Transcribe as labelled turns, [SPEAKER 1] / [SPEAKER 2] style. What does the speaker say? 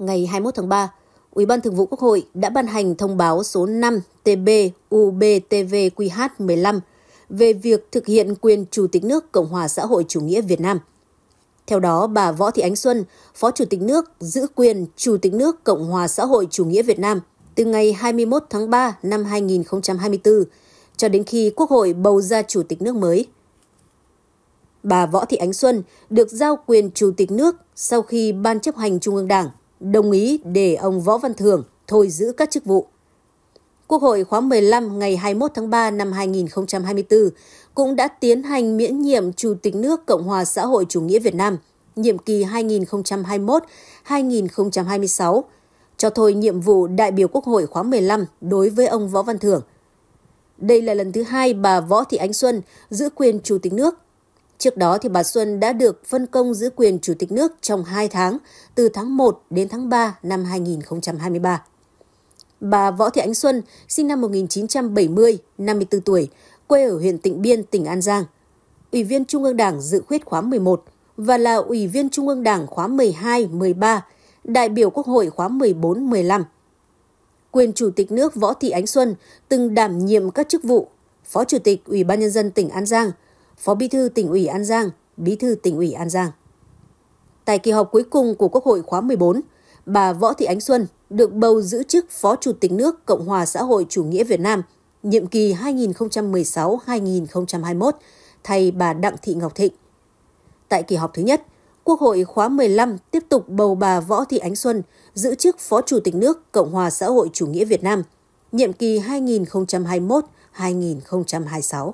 [SPEAKER 1] ngày 21 tháng 3, Ủy ban Thường vụ Quốc hội đã ban hành thông báo số 5 TB UBTVQH15 về việc thực hiện quyền Chủ tịch nước Cộng hòa xã hội chủ nghĩa Việt Nam. Theo đó, bà Võ Thị Ánh Xuân, Phó Chủ tịch nước giữ quyền Chủ tịch nước Cộng hòa xã hội chủ nghĩa Việt Nam từ ngày 21 tháng 3 năm 2024 cho đến khi Quốc hội bầu ra Chủ tịch nước mới. Bà Võ Thị Ánh Xuân được giao quyền Chủ tịch nước sau khi Ban chấp hành Trung ương Đảng đồng ý để ông Võ Văn Thường thôi giữ các chức vụ. Quốc hội khóa 15 ngày 21 tháng 3 năm 2024 cũng đã tiến hành miễn nhiệm Chủ tịch nước Cộng hòa xã hội chủ nghĩa Việt Nam nhiệm kỳ 2021-2026 cho thôi nhiệm vụ đại biểu Quốc hội khóa 15 đối với ông Võ Văn Thưởng. Đây là lần thứ hai bà Võ Thị Ánh Xuân giữ quyền Chủ tịch nước Trước đó thì bà Xuân đã được phân công giữ quyền chủ tịch nước trong 2 tháng, từ tháng 1 đến tháng 3 năm 2023. Bà Võ Thị Ánh Xuân, sinh năm 1970, 54 tuổi, quê ở huyện Tịnh Biên, tỉnh An Giang, Ủy viên Trung ương Đảng dự khuyết khóa 11 và là Ủy viên Trung ương Đảng khóa 12, 13, đại biểu Quốc hội khóa 14, 15. Quyền Chủ tịch nước Võ Thị Ánh Xuân từng đảm nhiệm các chức vụ Phó Chủ tịch Ủy ban Nhân dân tỉnh An Giang – Phó Bí thư tỉnh ủy An Giang, Bí thư tỉnh ủy An Giang. Tại kỳ họp cuối cùng của Quốc hội khóa 14, bà Võ Thị Ánh Xuân được bầu giữ chức Phó Chủ tịch nước Cộng hòa xã hội chủ nghĩa Việt Nam nhiệm kỳ 2016-2021 thay bà Đặng Thị Ngọc Thịnh. Tại kỳ họp thứ nhất, Quốc hội khóa 15 tiếp tục bầu bà Võ Thị Ánh Xuân giữ chức Phó Chủ tịch nước Cộng hòa xã hội chủ nghĩa Việt Nam nhiệm kỳ 2021-2026.